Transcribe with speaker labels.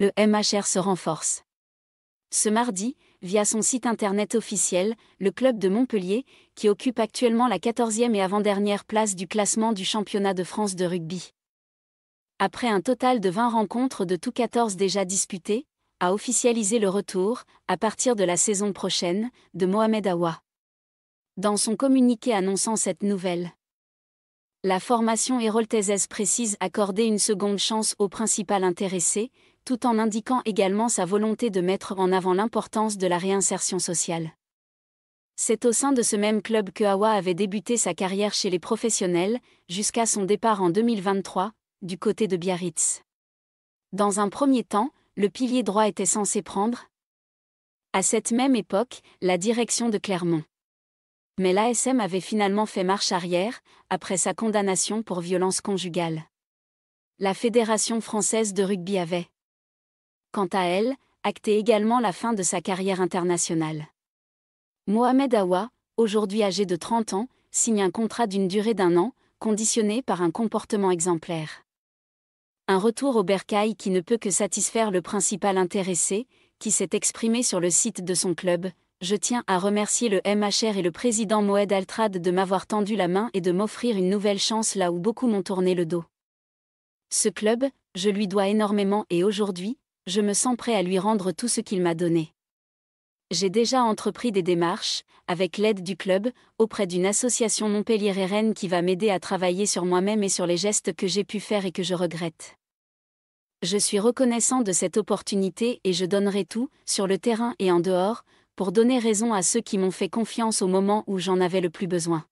Speaker 1: le MHR se renforce. Ce mardi, via son site internet officiel, le club de Montpellier, qui occupe actuellement la 14e et avant-dernière place du classement du championnat de France de rugby. Après un total de 20 rencontres de tous 14 déjà disputées, a officialisé le retour, à partir de la saison prochaine, de Mohamed Awa. Dans son communiqué annonçant cette nouvelle, la formation héroltaise précise accorder une seconde chance au principal intéressé, tout en indiquant également sa volonté de mettre en avant l'importance de la réinsertion sociale. C'est au sein de ce même club que Hawa avait débuté sa carrière chez les professionnels, jusqu'à son départ en 2023, du côté de Biarritz. Dans un premier temps, le pilier droit était censé prendre. À cette même époque, la direction de Clermont mais l'ASM avait finalement fait marche arrière, après sa condamnation pour violence conjugale. La Fédération française de rugby avait, quant à elle, acté également la fin de sa carrière internationale. Mohamed Awa, aujourd'hui âgé de 30 ans, signe un contrat d'une durée d'un an, conditionné par un comportement exemplaire. Un retour au bercail qui ne peut que satisfaire le principal intéressé, qui s'est exprimé sur le site de son club, je tiens à remercier le MHR et le président Moed Altrad de m'avoir tendu la main et de m'offrir une nouvelle chance là où beaucoup m'ont tourné le dos. Ce club, je lui dois énormément et aujourd'hui, je me sens prêt à lui rendre tout ce qu'il m'a donné. J'ai déjà entrepris des démarches, avec l'aide du club, auprès d'une association Montpellier-Rennes qui va m'aider à travailler sur moi-même et sur les gestes que j'ai pu faire et que je regrette. Je suis reconnaissant de cette opportunité et je donnerai tout, sur le terrain et en dehors, pour donner raison à ceux qui m'ont fait confiance au moment où j'en avais le plus besoin.